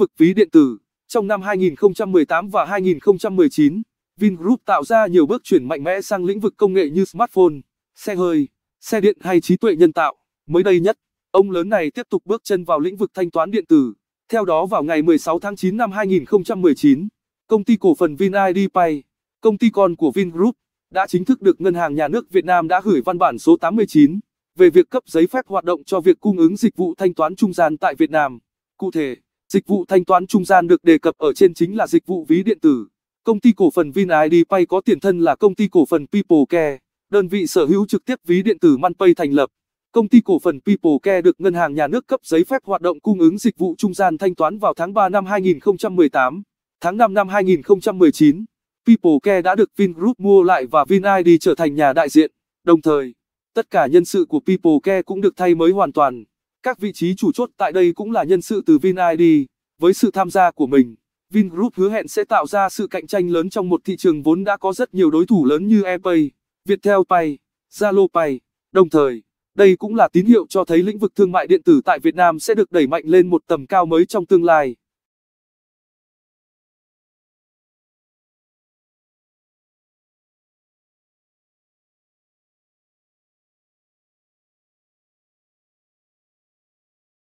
vực phí điện tử. Trong năm 2018 và 2019, Vingroup tạo ra nhiều bước chuyển mạnh mẽ sang lĩnh vực công nghệ như smartphone, xe hơi, xe điện hay trí tuệ nhân tạo. Mới đây nhất, ông lớn này tiếp tục bước chân vào lĩnh vực thanh toán điện tử. Theo đó vào ngày 16 tháng 9 năm 2019, công ty cổ phần VinID Pay, công ty con của Vingroup, đã chính thức được Ngân hàng Nhà nước Việt Nam đã gửi văn bản số 89 về việc cấp giấy phép hoạt động cho việc cung ứng dịch vụ thanh toán trung gian tại Việt Nam. Cụ thể, Dịch vụ thanh toán trung gian được đề cập ở trên chính là dịch vụ ví điện tử. Công ty cổ phần VinID Pay có tiền thân là công ty cổ phần PeopleCare, đơn vị sở hữu trực tiếp ví điện tử ManPay thành lập. Công ty cổ phần PeopleCare được ngân hàng nhà nước cấp giấy phép hoạt động cung ứng dịch vụ trung gian thanh toán vào tháng 3 năm 2018. Tháng 5 năm 2019, PeopleCare đã được Vingroup mua lại và VinID trở thành nhà đại diện. Đồng thời, tất cả nhân sự của PeopleCare cũng được thay mới hoàn toàn. Các vị trí chủ chốt tại đây cũng là nhân sự từ VinID. Với sự tham gia của mình, Vingroup hứa hẹn sẽ tạo ra sự cạnh tranh lớn trong một thị trường vốn đã có rất nhiều đối thủ lớn như ePay, Viettel Pay, Zalo Pay. Đồng thời, đây cũng là tín hiệu cho thấy lĩnh vực thương mại điện tử tại Việt Nam sẽ được đẩy mạnh lên một tầm cao mới trong tương lai.